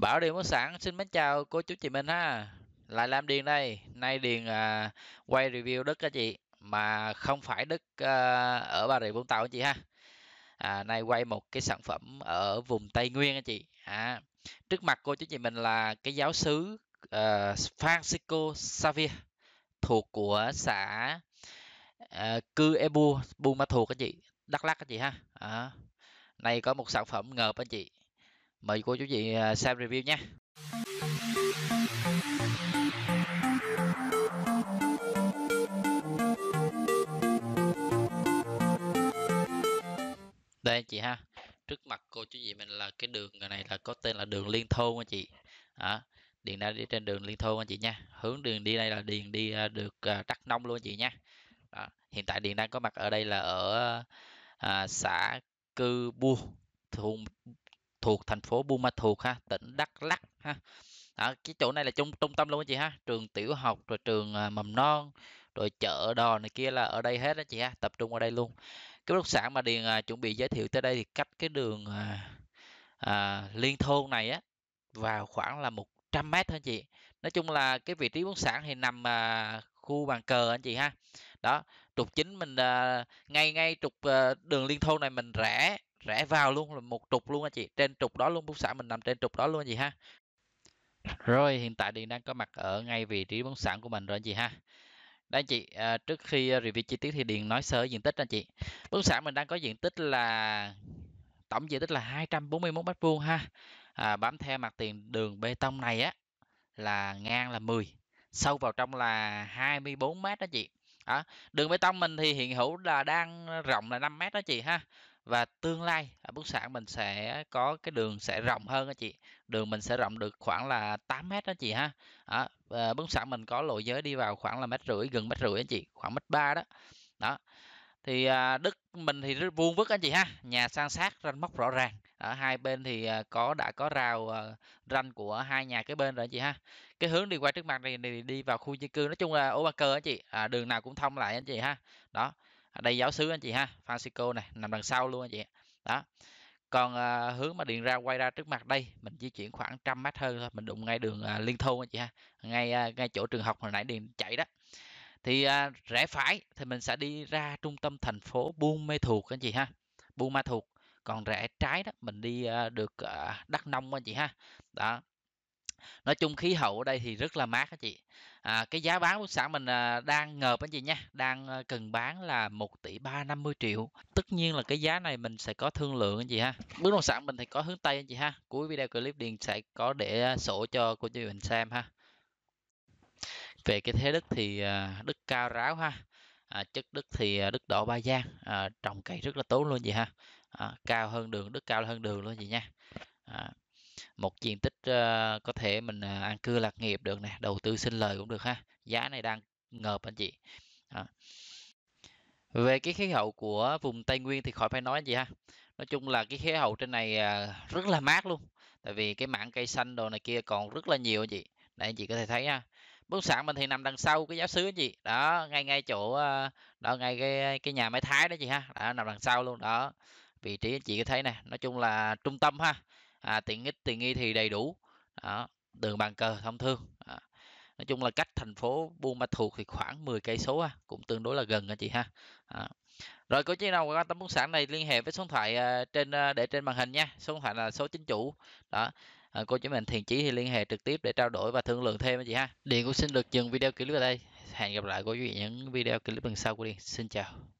Bảo Điền Bất Sản xin mến chào cô chú chị mình ha Lại làm Điền đây Nay Điền à, quay review đất các chị Mà không phải đất à, ở Bà Rịa Vũng Tàu chị ha à, Nay quay một cái sản phẩm ở vùng Tây Nguyên các chị à, Trước mặt cô chú chị mình là cái giáo sứ à, Francisco Xavier Thuộc của xã à, Cư Ebu Buôn Ma Thuột anh chị Đắk Lắk các chị ha à, Này có một sản phẩm ngợp anh chị mời cô chú chị xem à, review nhé đây chị ha trước mặt cô chú chị mình là cái đường này là có tên là đường liên thôn anh chị à, điền đang đi trên đường liên thôn anh chị nha hướng đường đi đây là điền đi à, được à, đắk nông luôn anh chị nha Đó. hiện tại điền đang có mặt ở đây là ở à, xã cư bua thôn thuộc thành phố Buôn Ma Thuột ha tỉnh Đắk Lắk ha à, cái chỗ này là trung trung tâm luôn đó chị ha trường tiểu học rồi trường à, mầm non rồi chợ đò này kia là ở đây hết đó chị ha tập trung ở đây luôn cái bất sản mà điền à, chuẩn bị giới thiệu tới đây thì cách cái đường à, à, liên thôn này á vào khoảng là 100 mét thôi chị nói chung là cái vị trí bất sản thì nằm à, khu bàn cờ anh chị ha đó trục chính mình à, ngay ngay trục à, đường liên thôn này mình rẽ rẽ vào luôn là một trục luôn anh chị trên trục đó luôn bút sản mình nằm trên trục đó luôn anh chị ha rồi hiện tại điện đang có mặt ở ngay vị trí bất sản của mình rồi anh chị ha đây anh chị à, trước khi à, review chi tiết thì điện nói sơ diện tích anh chị bất sản mình đang có diện tích là tổng diện tích là 241 mét vuông ha à, bám theo mặt tiền đường bê tông này á là ngang là 10 sâu vào trong là 24 mét đó chị đó. đường bê tông mình thì hiện hữu là đang rộng là 5 mét đó chị ha và tương lai ở bất sản mình sẽ có cái đường sẽ rộng hơn đó chị đường mình sẽ rộng được khoảng là 8 mét đó chị ha đó, à, bất sản mình có lộ giới đi vào khoảng là mét rưỡi gần mét rưỡi anh chị khoảng mét ba đó đó thì à, đất mình thì rất vuông vức anh chị ha nhà san sát ranh móc rõ ràng ở hai bên thì à, có đã có rào uh, ranh của hai nhà cái bên rồi anh chị ha cái hướng đi qua trước mặt này, thì đi vào khu dân cư nói chung là ô ba cơ anh chị à, đường nào cũng thông lại anh chị ha đó ở đây giáo xứ anh chị ha Francisco này nằm đằng sau luôn anh chị đó còn à, hướng mà điện ra quay ra trước mặt đây mình di chuyển khoảng trăm mét hơn thôi mình đụng ngay đường à, liên thôn anh chị ha ngay à, ngay chỗ trường học hồi nãy điện chạy đó thì à, rẽ phải thì mình sẽ đi ra trung tâm thành phố Buôn Mê Thuột anh chị ha Buôn Ma Thuột còn rẽ trái đó mình đi à, được à, Đắk Nông anh chị ha đó nói chung khí hậu ở đây thì rất là mát các chị à, cái giá bán bất sản mình à, đang ngợp anh chị nha đang à, cần bán là 1 tỷ 350 triệu tất nhiên là cái giá này mình sẽ có thương lượng anh chị ha bất động sản mình thì có hướng Tây anh chị ha cuối video clip Điền sẽ có để sổ cho cô chú mình xem ha về cái thế đất thì à, đất cao ráo ha à, chất đất thì à, đất đỏ ba giang à, trồng cây rất là tốt luôn vậy ha à, cao hơn đường đất cao hơn đường luôn vậy nha à, một diện tích uh, có thể mình uh, à, ăn cư lạc nghiệp được nè đầu tư sinh lời cũng được ha giá này đang ngợp anh chị à. về cái khí hậu của vùng tây nguyên thì khỏi phải nói gì ha nói chung là cái khí hậu trên này uh, rất là mát luôn tại vì cái mảng cây xanh đồ này kia còn rất là nhiều anh chị đây anh chị có thể thấy ha bất sản mình thì nằm đằng sau cái giáo xứ anh chị đó ngay ngay chỗ ờ, đó ngay cái cái nhà máy thái đó chị ha đó nằm đằng sau luôn đó vị trí anh chị có thấy nè nói chung là trung tâm ha à, tiện ích tiện nghi thì đầy đủ đó, đường bàn cờ thông thương đó. nói chung là cách thành phố Buôn Ma Thuột thì khoảng 10 cây số cũng tương đối là gần anh chị ha đó. rồi có chi nào quan tâm bất sản này liên hệ với số điện thoại à, trên à, để trên màn hình nha số điện thoại là số chính chủ đó À, cô chú mình thiền chí thì liên hệ trực tiếp để trao đổi và thương lượng thêm anh chị ha điện cũng xin được dừng video clip ở đây hẹn gặp lại cô chú vị những video clip lần sau của điện xin chào